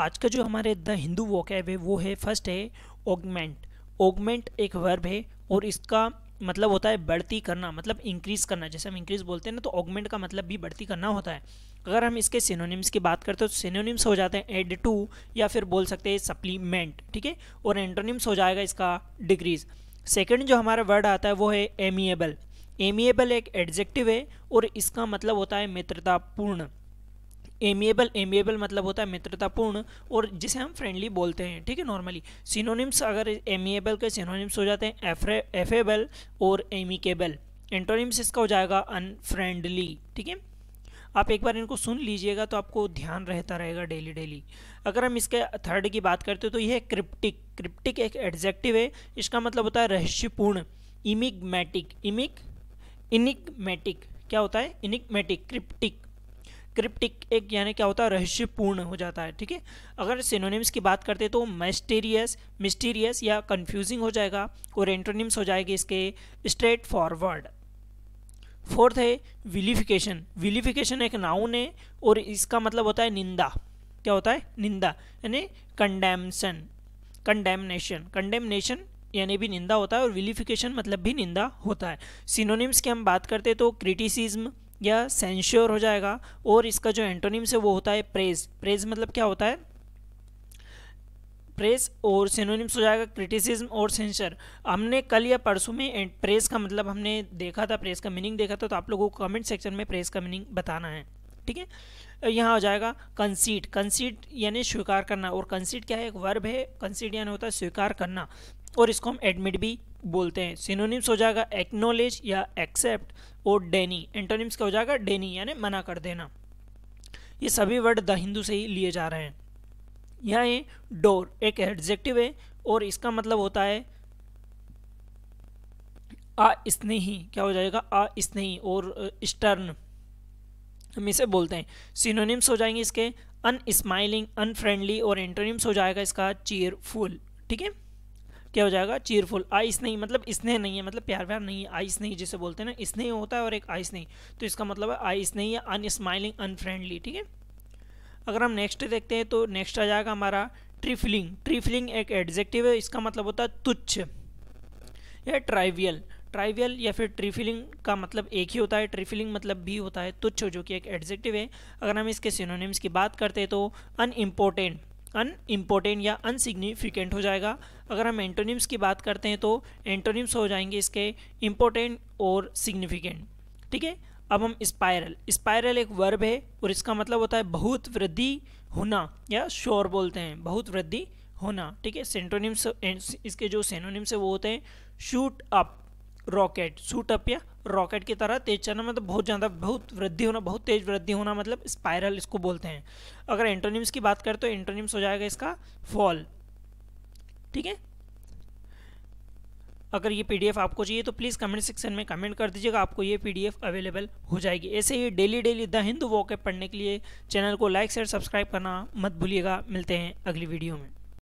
आज का जो हमारे द हिंदू वॉक है वो है फर्स्ट है ओगमेंट ओगमेंट एक वर्ब है और इसका मतलब होता है बढ़ती करना मतलब इंक्रीज करना जैसे हम इंक्रीज बोलते हैं ना तो ऑगमेंट का मतलब भी बढ़ती करना होता है अगर हम इसके सिनोनिम्स की बात करते हैं तो सिनोनिम्स हो जाते हैं एड टू या फिर बोल सकते हैं सप्लीमेंट ठीक है और एंटोनिम्स हो जाएगा इसका डिग्रीज सेकेंड जो हमारा वर्ड आता है वो है एमिएबल एमिएबल एक एडजेक्टिव है और इसका मतलब होता है मित्रतापूर्ण एमिएबल एमिएबल मतलब होता है मित्रतापूर्ण और जिसे हम फ्रेंडली बोलते हैं ठीक है नॉर्मली सिनोनिम्स अगर एमिएबल के सिनोनिम्स हो जाते हैं एफेबल और एमिकेबल एंटोनिम्स इसका हो जाएगा अनफ्रेंडली ठीक है आप एक बार इनको सुन लीजिएगा तो आपको ध्यान रहता रहेगा डेली डेली अगर हम इसके थर्ड की बात करते हैं तो यह है क्रिप्टिक क्रिप्टिक एक एडजेक्टिव है इसका मतलब होता है रहस्यपूर्ण इमिगमेटिक इमिक इनिकमेटिक क्या होता है इनिगमेटिक क्रिप्टिक क्रिप्टिक एक यानी क्या होता है रहस्यपूर्ण हो जाता है ठीक है अगर सिनोनिम्स की बात करते तो मैस्टीरियस मिस्टीरियस या कन्फ्यूजिंग हो जाएगा और एंट्रोनिम्स हो जाएंगे इसके स्ट्रेट फॉरवर्ड फोर्थ है विलिफिकेशन विलिफिकेशन एक नाउन है और इसका मतलब होता है निंदा क्या होता है निंदा यानी कंडेमसन कंडेमनेशन कंडेमनेशन यानी भी निंदा होता है और विलिफिकेशन मतलब भी निंदा होता है सिनोनिम्स की हम बात करते तो क्रिटिसिज्म या सेंश्योर हो जाएगा और इसका जो एंटोनिम्स है वो होता है प्रेज प्रेज मतलब क्या होता है प्रेस और सिनोनिम्स हो जाएगा क्रिटिसिज्म और सेंसर हमने कल या परसों में प्रेस का मतलब हमने देखा था प्रेस का मीनिंग देखा था तो आप लोगों को कमेंट सेक्शन में प्रेस का मीनिंग बताना है ठीक है यहाँ हो जाएगा कंसीट कंसीट यानी स्वीकार करना और कंसीट क्या है एक वर्ब है कंसीट यानी होता है स्वीकार करना और इसको हम एडमिट भी बोलते हैं सिनोनिम्स हो जाएगा एक्नोलेज या एक्सेप्ट और डेनी एंटोनिम्स क्या हो जाएगा डेनी यानी मना कर देना ये सभी वर्ड द हिंदू से ही लिए जा रहे हैं यहाँ है डोर एक एडजेक्टिव है और इसका मतलब होता है आ स्नेही क्या हो जाएगा आ स्नेही और स्टर्न हम इसे बोलते हैं सिनोनिम्स हो जाएंगे इसके अन स्माइलिंग अनफ्रेंडली और एंटोनिम्स हो जाएगा इसका चीयरफुल ठीक है क्या हो जाएगा चीयरफुल आइस नहीं मतलब स्नेह नहीं है मतलब प्यार प्यार नहीं है आइस नहीं जिसे बोलते हैं ना स्नेह होता है और एक आइस नहीं तो इसका मतलब है आइस नहीं है अन स्माइलिंग अनफ्रेंडली ठीक है अगर हम नेक्स्ट देखते हैं तो नेक्स्ट आ जाएगा हमारा ट्रिफलिंग ट्रिफलिंग एक एडजेक्टिव है इसका मतलब होता है तुच्छ या ट्राइवियल ट्राइवियल या फिर ट्रीफिलिंग का मतलब एक ही होता है ट्रीफिलिंग मतलब भी होता है तुच्छ जो कि एक एडजेक्टिव है अगर हम इसके सिनोनिम्स की बात करते हैं तो अनइम्पोर्टेंट अनइम्पोर्टेंट या अनसिग्निफिकेंट हो जाएगा अगर हम एंटोनिम्स की बात करते हैं तो एंटोनिम्स हो जाएंगे इसके इम्पोर्टेंट और सिग्निफिकेंट ठीक है अब हम स्पायरल स्पायरल एक वर्ब है और इसका मतलब होता है बहुत वृद्धि होना या शोर बोलते हैं बहुत वृद्धि होना ठीक है सेंटोनिम्स इसके जो सेनोनिम्स है वो होते हैं shoot up rocket suit up या रॉकेट की तरह तेज चलना मतलब बहुत ज़्यादा बहुत वृद्धि होना बहुत तेज वृद्धि होना मतलब स्पायरल इसको बोलते हैं अगर एंटोनिम्स की बात करें तो एंटोनिम्स हो जाएगा इसका फॉल ठीक है अगर ये पीडीएफ आपको चाहिए तो प्लीज़ कमेंट सेक्शन में कमेंट कर दीजिएगा आपको ये पीडीएफ अवेलेबल हो जाएगी ऐसे ही डेली डेली द हिंदू वॉक पढ़ने के लिए चैनल को लाइक शेयर सब्सक्राइब करना मत भूलिएगा मिलते हैं अगली वीडियो में